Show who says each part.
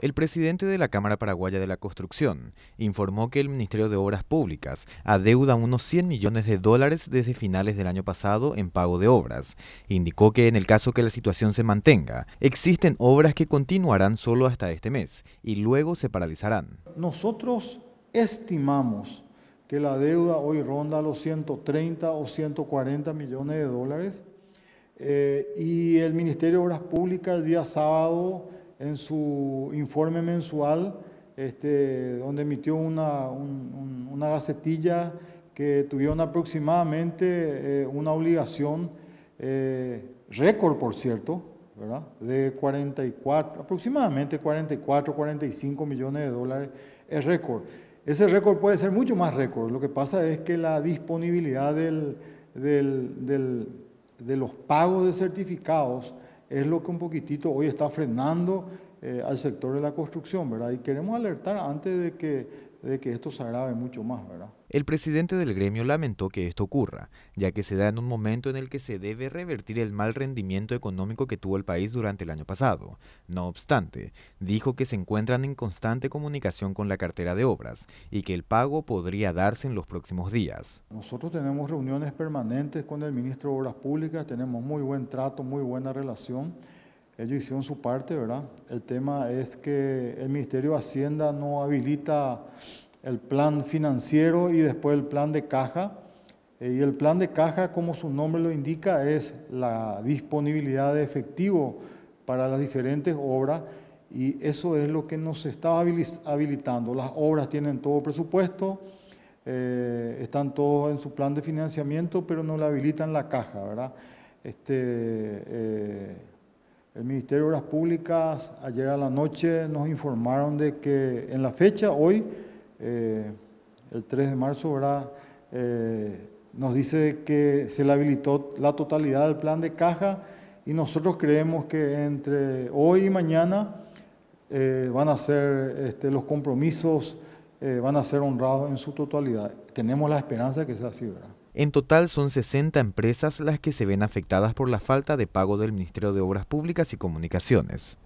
Speaker 1: El presidente de la Cámara Paraguaya de la Construcción informó que el Ministerio de Obras Públicas adeuda unos 100 millones de dólares desde finales del año pasado en pago de obras. Indicó que en el caso que la situación se mantenga, existen obras que continuarán solo hasta este mes y luego se paralizarán.
Speaker 2: Nosotros estimamos que la deuda hoy ronda los 130 o 140 millones de dólares eh, y el Ministerio de Obras Públicas el día sábado en su informe mensual, este, donde emitió una, gacetilla que tuvieron aproximadamente eh, una obligación, eh, récord por cierto, de 44, aproximadamente 44, 45 millones de dólares, es récord. Ese récord puede ser mucho más récord, lo que pasa es que la disponibilidad de los pagos de certificados, es lo que un poquitito hoy está frenando eh, al sector de la construcción, ¿verdad? Y queremos alertar antes de que, de que esto se agrave mucho más, ¿verdad?
Speaker 1: El presidente del gremio lamentó que esto ocurra, ya que se da en un momento en el que se debe revertir el mal rendimiento económico que tuvo el país durante el año pasado. No obstante, dijo que se encuentran en constante comunicación con la cartera de obras y que el pago podría darse en los próximos días.
Speaker 2: Nosotros tenemos reuniones permanentes con el ministro de Obras Públicas, tenemos muy buen trato, muy buena relación. Ellos hicieron su parte, ¿verdad? El tema es que el Ministerio de Hacienda no habilita el plan financiero y después el plan de caja. Eh, y el plan de caja, como su nombre lo indica, es la disponibilidad de efectivo para las diferentes obras y eso es lo que nos está habilitando. Las obras tienen todo presupuesto, eh, están todos en su plan de financiamiento, pero no le habilitan la caja, ¿verdad? Este, eh, el Ministerio de Obras Públicas ayer a la noche nos informaron de que en la fecha, hoy, eh, el 3 de marzo, eh, nos dice que se le habilitó la totalidad del plan de caja y nosotros creemos que entre hoy y mañana eh, van a ser este, los compromisos, van a ser honrados en su totalidad. Tenemos la esperanza de que sea así, ¿verdad?
Speaker 1: En total son 60 empresas las que se ven afectadas por la falta de pago del Ministerio de Obras Públicas y Comunicaciones.